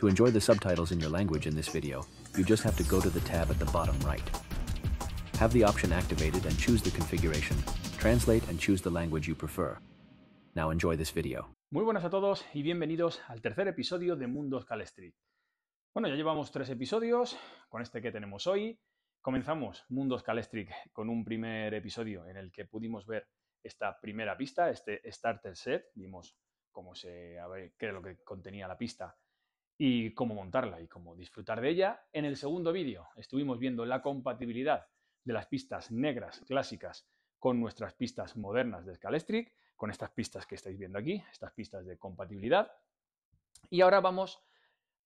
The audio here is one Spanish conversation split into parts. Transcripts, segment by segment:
To enjoy the subtitles in your language in this video, you just have to go to the tab at the bottom right. Have the option activated and choose the configuration, translate and choose the language you prefer. Now enjoy this video. Muy buenas a todos y bienvenidos al tercer episodio de Mundos Cal Street. Bueno, ya llevamos tres episodios con este que tenemos hoy. Comenzamos Mundos Calestric con un primer episodio en el que pudimos ver esta primera pista, este starter set. Vimos cómo se, a ver, qué es lo que contenía la pista y cómo montarla y cómo disfrutar de ella. En el segundo vídeo estuvimos viendo la compatibilidad de las pistas negras clásicas con nuestras pistas modernas de Scalestric, con estas pistas que estáis viendo aquí, estas pistas de compatibilidad. Y ahora vamos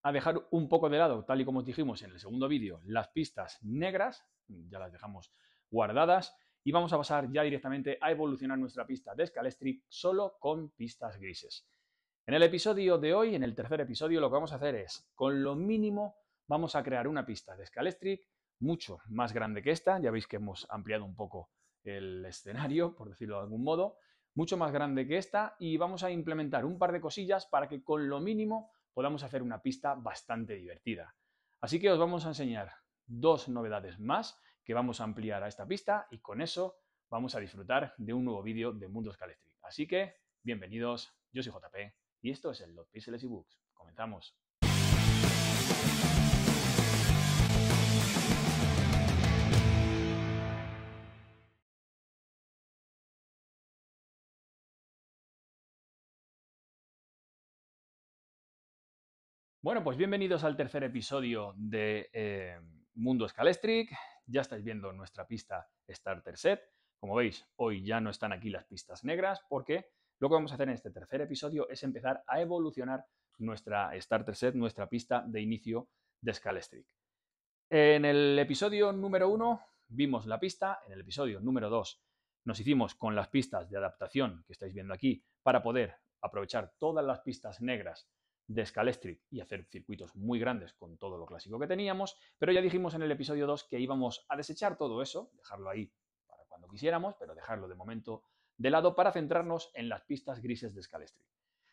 a dejar un poco de lado, tal y como os dijimos en el segundo vídeo, las pistas negras, ya las dejamos guardadas, y vamos a pasar ya directamente a evolucionar nuestra pista de Scalestric solo con pistas grises. En el episodio de hoy, en el tercer episodio, lo que vamos a hacer es, con lo mínimo, vamos a crear una pista de Scalestric mucho más grande que esta. Ya veis que hemos ampliado un poco el escenario, por decirlo de algún modo, mucho más grande que esta y vamos a implementar un par de cosillas para que con lo mínimo podamos hacer una pista bastante divertida. Así que os vamos a enseñar dos novedades más que vamos a ampliar a esta pista y con eso vamos a disfrutar de un nuevo vídeo de Mundo Scalestric. Así que, bienvenidos, yo soy JP y esto es el Lot Píxeles y Books. Comenzamos. Bueno, pues bienvenidos al tercer episodio de eh, Mundo Scalestric. Ya estáis viendo nuestra pista Starter Set. Como veis, hoy ya no están aquí las pistas negras porque lo que vamos a hacer en este tercer episodio es empezar a evolucionar nuestra starter set, nuestra pista de inicio de Scalestric. En el episodio número 1 vimos la pista, en el episodio número 2 nos hicimos con las pistas de adaptación que estáis viendo aquí para poder aprovechar todas las pistas negras de Scalestric y hacer circuitos muy grandes con todo lo clásico que teníamos, pero ya dijimos en el episodio 2 que íbamos a desechar todo eso, dejarlo ahí para cuando quisiéramos, pero dejarlo de momento de lado para centrarnos en las pistas grises de Scalestri.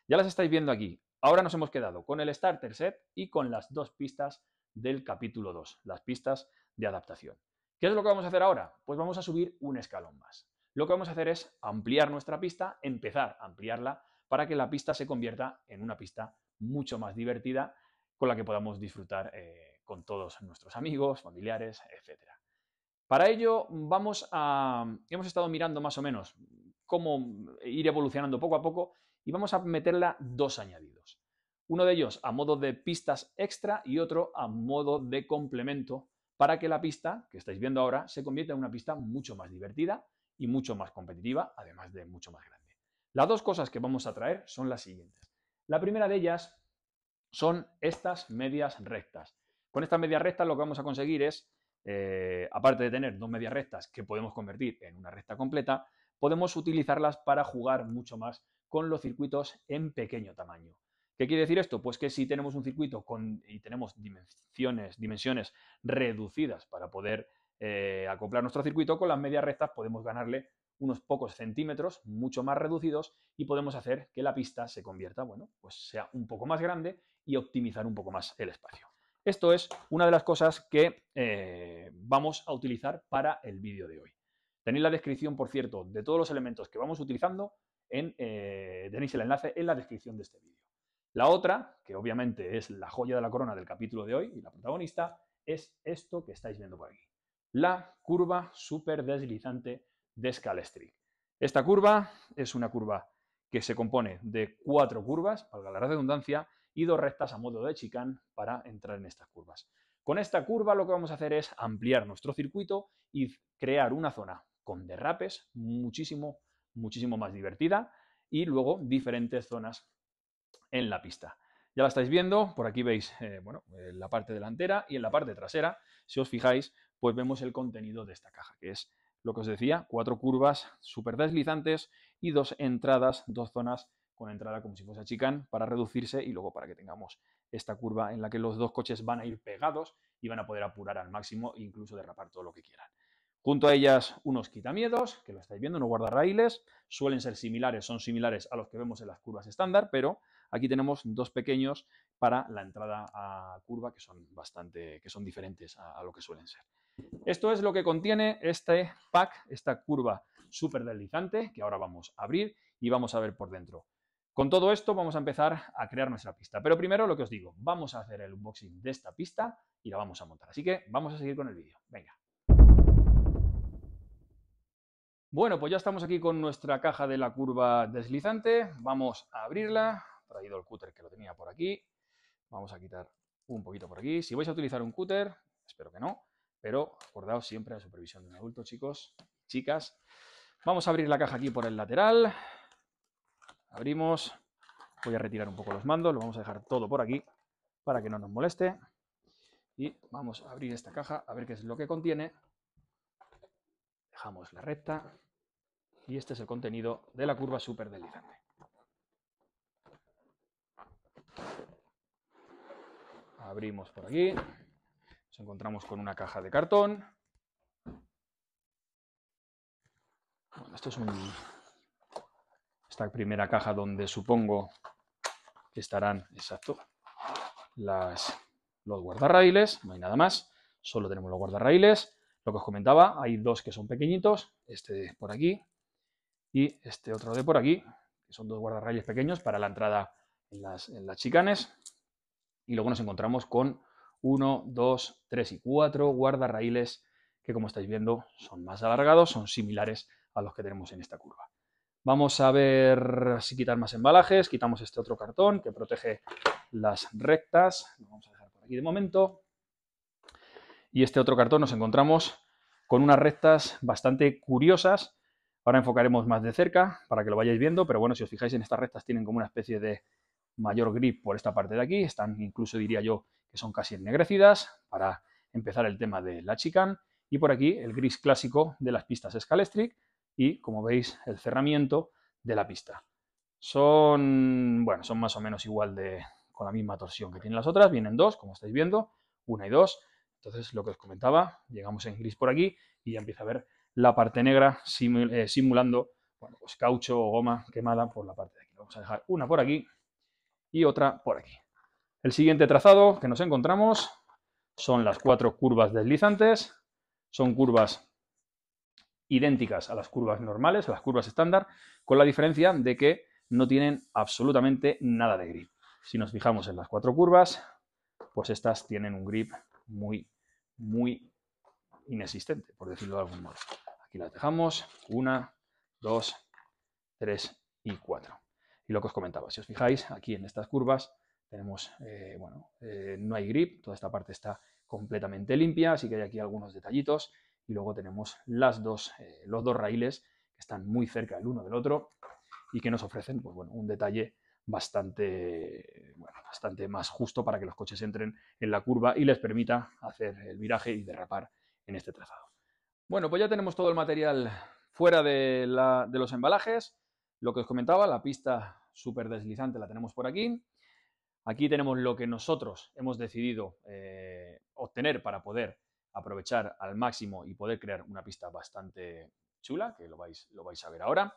Ya las estáis viendo aquí. Ahora nos hemos quedado con el starter set y con las dos pistas del capítulo 2, las pistas de adaptación. ¿Qué es lo que vamos a hacer ahora? Pues vamos a subir un escalón más. Lo que vamos a hacer es ampliar nuestra pista, empezar a ampliarla para que la pista se convierta en una pista mucho más divertida con la que podamos disfrutar eh, con todos nuestros amigos, familiares, etc. Para ello vamos a... hemos estado mirando más o menos cómo ir evolucionando poco a poco y vamos a meterla dos añadidos. Uno de ellos a modo de pistas extra y otro a modo de complemento para que la pista que estáis viendo ahora se convierta en una pista mucho más divertida y mucho más competitiva, además de mucho más grande. Las dos cosas que vamos a traer son las siguientes. La primera de ellas son estas medias rectas. Con estas medias rectas lo que vamos a conseguir es, eh, aparte de tener dos medias rectas que podemos convertir en una recta completa, podemos utilizarlas para jugar mucho más con los circuitos en pequeño tamaño. ¿Qué quiere decir esto? Pues que si tenemos un circuito y tenemos dimensiones, dimensiones reducidas para poder eh, acoplar nuestro circuito, con las medias rectas podemos ganarle unos pocos centímetros, mucho más reducidos, y podemos hacer que la pista se convierta, bueno, pues sea un poco más grande y optimizar un poco más el espacio. Esto es una de las cosas que eh, vamos a utilizar para el vídeo de hoy. Tenéis la descripción, por cierto, de todos los elementos que vamos utilizando. Eh, tenéis el enlace en la descripción de este vídeo. La otra, que obviamente es la joya de la corona del capítulo de hoy y la protagonista, es esto que estáis viendo por aquí. La curva super deslizante de Scalestric. Esta curva es una curva que se compone de cuatro curvas, valga la redundancia, y dos rectas a modo de chicán para entrar en estas curvas. Con esta curva lo que vamos a hacer es ampliar nuestro circuito y crear una zona con derrapes, muchísimo, muchísimo más divertida y luego diferentes zonas en la pista. Ya la estáis viendo, por aquí veis eh, bueno, eh, la parte delantera y en la parte trasera, si os fijáis, pues vemos el contenido de esta caja, que es lo que os decía, cuatro curvas súper deslizantes y dos entradas, dos zonas con entrada como si fuese chicán para reducirse y luego para que tengamos esta curva en la que los dos coches van a ir pegados y van a poder apurar al máximo e incluso derrapar todo lo que quieran. Junto a ellas unos quitamiedos, que lo estáis viendo, unos guardarraíles, suelen ser similares, son similares a los que vemos en las curvas estándar, pero aquí tenemos dos pequeños para la entrada a curva que son bastante, que son diferentes a, lo que suelen ser. Esto es lo que contiene este pack, esta curva súper deslizante que ahora vamos a abrir y vamos a ver por dentro. Con todo esto vamos a empezar a crear nuestra pista. Pero primero lo que os digo, vamos a hacer el unboxing de esta pista y la vamos a montar. Así que vamos a seguir con el vídeo. Venga. Bueno, pues ya estamos aquí con nuestra caja de la curva deslizante. Vamos a abrirla. traído el cúter que lo tenía por aquí. Vamos a quitar un poquito por aquí. Si vais a utilizar un cúter, espero que no, pero acordaos siempre la supervisión de un adulto, chicos, chicas. Vamos a abrir la caja aquí por el lateral. Abrimos. Voy a retirar un poco los mandos. Lo vamos a dejar todo por aquí para que no nos moleste. Y vamos a abrir esta caja a ver qué es lo que contiene. Dejamos la recta y este es el contenido de la curva delizante. Abrimos por aquí. Nos encontramos con una caja de cartón. Bueno, esto es un, esta primera caja donde supongo que estarán, exacto, las, los guardarraíles, no hay nada más, solo tenemos los guardarraíles, lo que os comentaba, hay dos que son pequeñitos, este por aquí y este otro de por aquí, que son dos guardarraíles pequeños para la entrada en las, chicanes. Y luego nos encontramos con uno, dos, tres y cuatro guardarraíles que como estáis viendo son más alargados, son similares a los que tenemos en esta curva. Vamos a ver si quitar más embalajes, quitamos este otro cartón que protege las rectas, lo vamos a dejar por aquí de momento, y este otro cartón nos encontramos con unas rectas bastante curiosas. Ahora enfocaremos más de cerca para que lo vayáis viendo, pero bueno, si os fijáis en estas rectas tienen como una especie de mayor grip por esta parte de aquí, están incluso diría yo que son casi ennegrecidas para empezar el tema de la chicane y por aquí el gris clásico de las pistas Scalestric y como veis el cerramiento de la pista. Son, bueno, son más o menos igual de con la misma torsión que tienen las otras, vienen dos, como estáis viendo, una y dos, entonces, lo que os comentaba, llegamos en gris por aquí y ya empieza a ver la parte negra eh, simulando bueno, pues caucho o goma quemada por la parte de aquí. Vamos a dejar una por aquí y otra por aquí. El siguiente trazado que nos encontramos son las cuatro curvas deslizantes. Son curvas idénticas a las curvas normales, a las curvas estándar, con la diferencia de que no tienen absolutamente nada de grip. Si nos fijamos en las cuatro curvas, pues estas tienen un grip muy, muy inexistente, por decirlo de algún modo. Aquí las dejamos, una, dos, tres y cuatro. Y lo que os comentaba, si os fijáis, aquí en estas curvas tenemos, eh, bueno, eh, no hay grip, toda esta parte está completamente limpia, así que hay aquí algunos detallitos. Y luego tenemos las dos, eh, los dos raíles que están muy cerca el uno del otro y que nos ofrecen, pues bueno, un detalle bastante, bueno, bastante más justo para que los coches entren en la curva y les permita hacer el viraje y derrapar en este trazado. Bueno, pues ya tenemos todo el material fuera de, los embalajes. Lo que os comentaba, la pista súper deslizante la tenemos por aquí. Aquí tenemos lo que nosotros hemos decidido eh, obtener para poder aprovechar al máximo y poder crear una pista bastante chula, que lo vais, lo vais a ver ahora.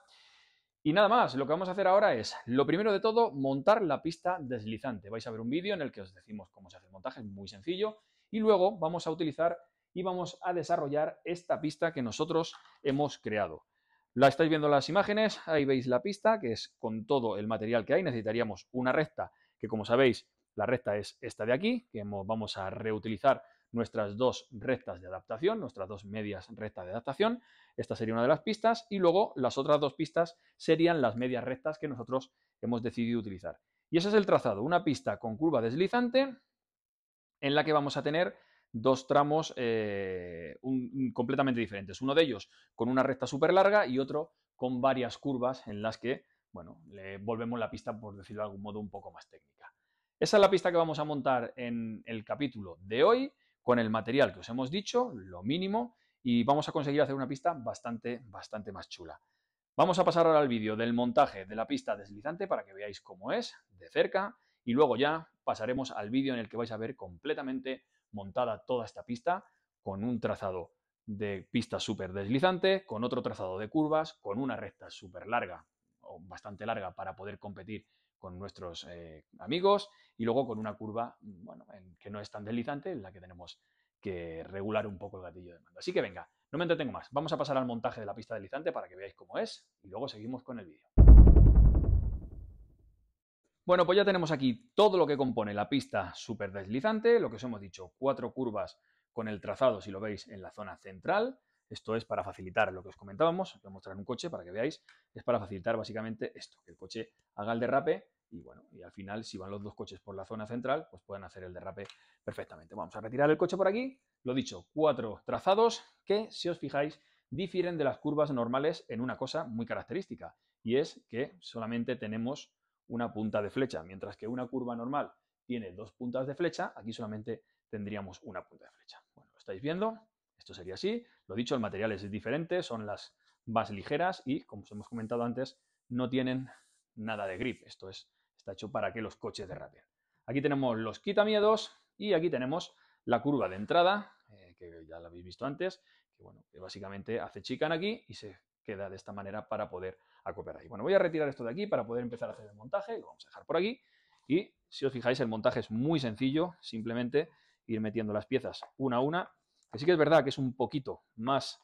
Y nada más, lo que vamos a hacer ahora es, lo primero de todo, montar la pista deslizante. Vais a ver un vídeo en el que os decimos cómo se hace el montaje, es muy sencillo. Y luego vamos a utilizar y vamos a desarrollar esta pista que nosotros hemos creado. La estáis viendo las imágenes, ahí veis la pista, que es con todo el material que hay. Necesitaríamos una recta que, como sabéis, la recta es esta de aquí, que vamos a reutilizar nuestras dos rectas de adaptación, nuestras dos medias rectas de adaptación. Esta sería una de las pistas y luego las otras dos pistas serían las medias rectas que nosotros hemos decidido utilizar. Y ese es el trazado, una pista con curva deslizante en la que vamos a tener dos tramos eh, completamente diferentes. Uno de ellos con una recta súper larga y otro con varias curvas en las que, bueno, le volvemos la pista, por decirlo de algún modo, un poco más técnica. Esa es la pista que vamos a montar en el capítulo de hoy con el material que os hemos dicho, lo mínimo, y vamos a conseguir hacer una pista bastante, bastante más chula. Vamos a pasar ahora al vídeo del montaje de la pista deslizante para que veáis cómo es de cerca y luego ya pasaremos al vídeo en el que vais a ver completamente montada toda esta pista con un trazado de pista súper deslizante, con otro trazado de curvas, con una recta súper larga o bastante larga para poder competir con nuestros eh, amigos y luego con una curva mm, que no es tan deslizante, en la que tenemos que regular un poco el gatillo de mando. Así que venga, no me entretengo más. Vamos a pasar al montaje de la pista deslizante para que veáis cómo es y luego seguimos con el vídeo. Bueno, pues ya tenemos aquí todo lo que compone la pista super deslizante, lo que os hemos dicho, cuatro curvas con el trazado, si lo veis, en la zona central, esto es para facilitar lo que os comentábamos, voy a mostrar un coche para que veáis, es para facilitar básicamente esto, que el coche haga el derrape y bueno, y al final si van los dos coches por la zona central, pues pueden hacer el derrape perfectamente. Vamos a retirar el coche por aquí, lo dicho, cuatro trazados que, si os fijáis, difieren de las curvas normales en una cosa muy característica, y es que solamente tenemos una punta de flecha, mientras que una curva normal tiene dos puntas de flecha, aquí solamente tendríamos una punta de flecha. Bueno, lo estáis viendo, esto sería así, lo dicho, el material es diferente, son las más ligeras y, como os hemos comentado antes, no tienen nada de grip. Esto es, está hecho para que los coches derrapen. Aquí tenemos los quitamiedos y aquí tenemos la curva de entrada, eh, que ya la habéis visto antes, que bueno, básicamente hace chican aquí y se queda de esta manera para poder acoplar ahí. Bueno, voy a retirar esto de aquí para poder empezar a hacer el montaje, lo vamos a dejar por aquí. Y si os fijáis, el montaje es muy sencillo, simplemente ir metiendo las piezas una a una que que es verdad que es un poquito más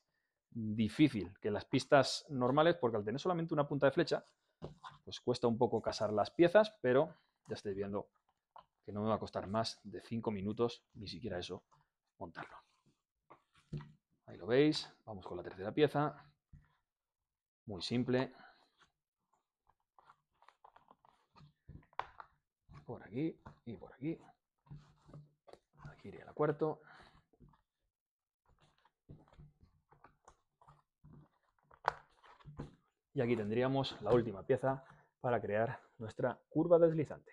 difícil que las pistas normales, porque al tener solamente una punta de flecha, pues cuesta un poco casar las piezas, pero ya estáis viendo que no me va a costar más de 5 minutos, ni siquiera eso, montarlo. Ahí lo veis, vamos con la tercera pieza, muy simple. Por aquí y por aquí. Aquí iría la cuarto. Y aquí tendríamos la última pieza para crear nuestra curva deslizante.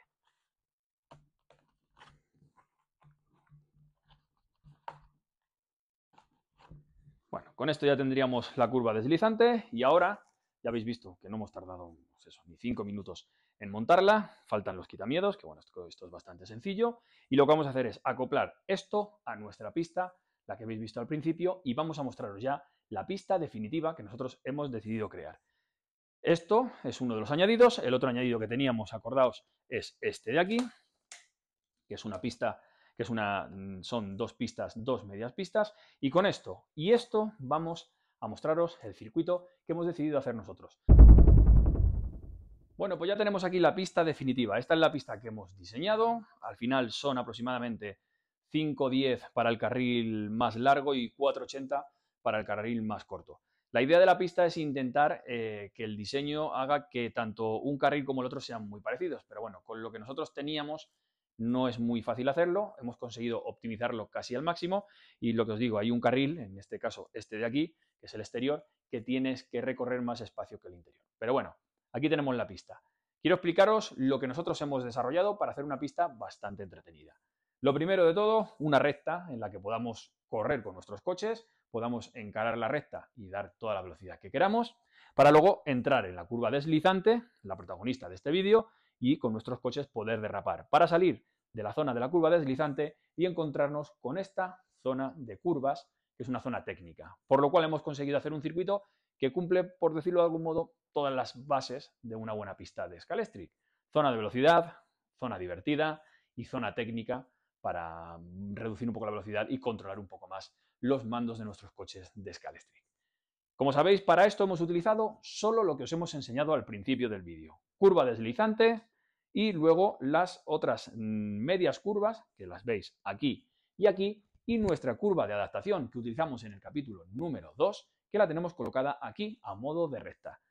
Bueno, con esto ya tendríamos la curva deslizante y ahora ya habéis visto que no hemos tardado pues ni cinco minutos en montarla, faltan los quitamiedos, que bueno, esto, esto, es bastante sencillo, y lo que vamos a hacer es acoplar esto a nuestra pista, la que habéis visto al principio, y vamos a mostraros ya la pista definitiva que nosotros hemos decidido crear. Esto es uno de los añadidos. El otro añadido que teníamos, acordaos, es este de aquí, que es una pista, que es una, mm, son dos pistas, dos medias pistas. Y con esto y esto vamos a mostraros el circuito que hemos decidido hacer nosotros. Bueno, pues ya tenemos aquí la pista definitiva. Esta es la pista que hemos diseñado. Al final son aproximadamente 5.10 para el carril más largo y 4.80 para el carril más corto. La idea de la pista es intentar eh, que el diseño haga que tanto un carril como el otro sean muy parecidos, pero bueno, con lo que nosotros teníamos no es muy fácil hacerlo, hemos conseguido optimizarlo casi al máximo y lo que os digo, hay un carril, en este caso este de aquí, que es el exterior, que tienes que recorrer más espacio que el interior. Pero bueno, aquí tenemos la pista. Quiero explicaros lo que nosotros hemos desarrollado para hacer una pista bastante entretenida. Lo primero de todo, una recta en la que podamos correr con nuestros coches, podamos encarar la recta y dar toda la velocidad que queramos, para luego entrar en la curva deslizante, la protagonista de este vídeo, y con nuestros coches poder derrapar, para salir de la zona de la curva deslizante y encontrarnos con esta zona de curvas, que es una zona técnica, por lo cual hemos conseguido hacer un circuito que cumple, por decirlo de algún modo, todas las bases de una buena pista de Scalestric. Zona de velocidad, zona divertida y zona técnica para reducir un poco la velocidad y controlar un poco más los mandos de nuestros coches de Scalestric. Como sabéis, para esto hemos utilizado solo lo que os hemos enseñado al principio del vídeo. Curva deslizante y luego las otras mm, medias curvas, que las veis aquí y aquí, y nuestra curva de adaptación que utilizamos en el capítulo número 2, que la tenemos colocada aquí a modo de recta.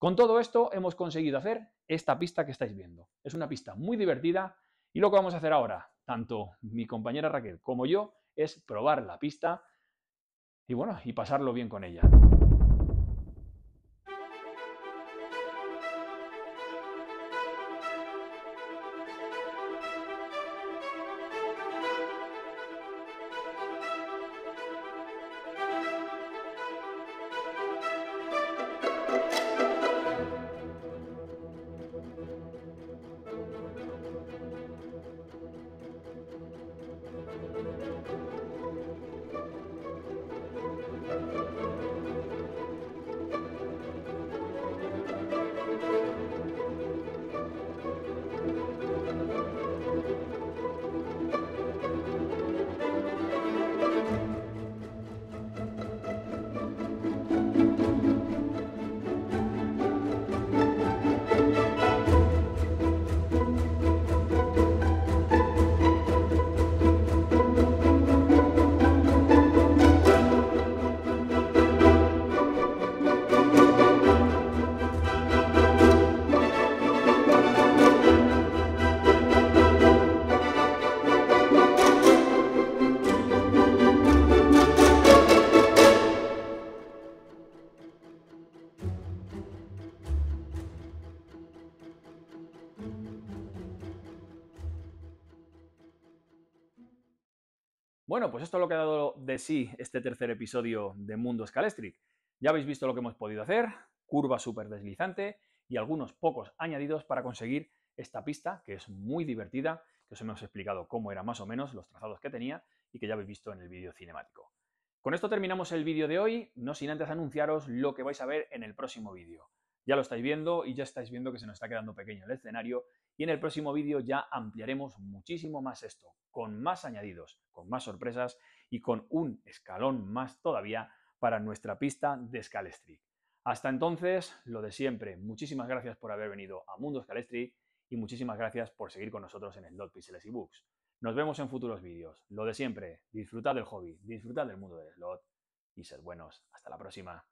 Con todo esto hemos conseguido hacer esta pista que estáis viendo. Es una pista muy divertida y lo que vamos a hacer ahora, tanto mi compañera Raquel como yo, es probar la pista y bueno, y pasarlo bien con ella. pues esto es lo que ha dado de sí este tercer episodio de Mundo Scalestric. Ya habéis visto lo que hemos podido hacer, curva súper deslizante y algunos pocos añadidos para conseguir esta pista, que es muy divertida, que os hemos explicado cómo era más o menos, los trazados que tenía y que ya habéis visto en el vídeo cinemático. Con esto terminamos el vídeo de hoy, no sin antes anunciaros lo que vais a ver en el próximo vídeo. Ya lo estáis viendo y ya estáis viendo que se nos está quedando pequeño el escenario y en el próximo vídeo ya ampliaremos muchísimo más esto, con más añadidos, con más sorpresas y con un escalón más todavía para nuestra pista de Scalestry. Hasta entonces, lo de siempre, muchísimas gracias por haber venido a Mundo Street y muchísimas gracias por seguir con nosotros en Slot Pixels y Books. Nos vemos en futuros vídeos. Lo de siempre, disfrutad del hobby, disfrutad del mundo del slot y ser buenos. Hasta la próxima.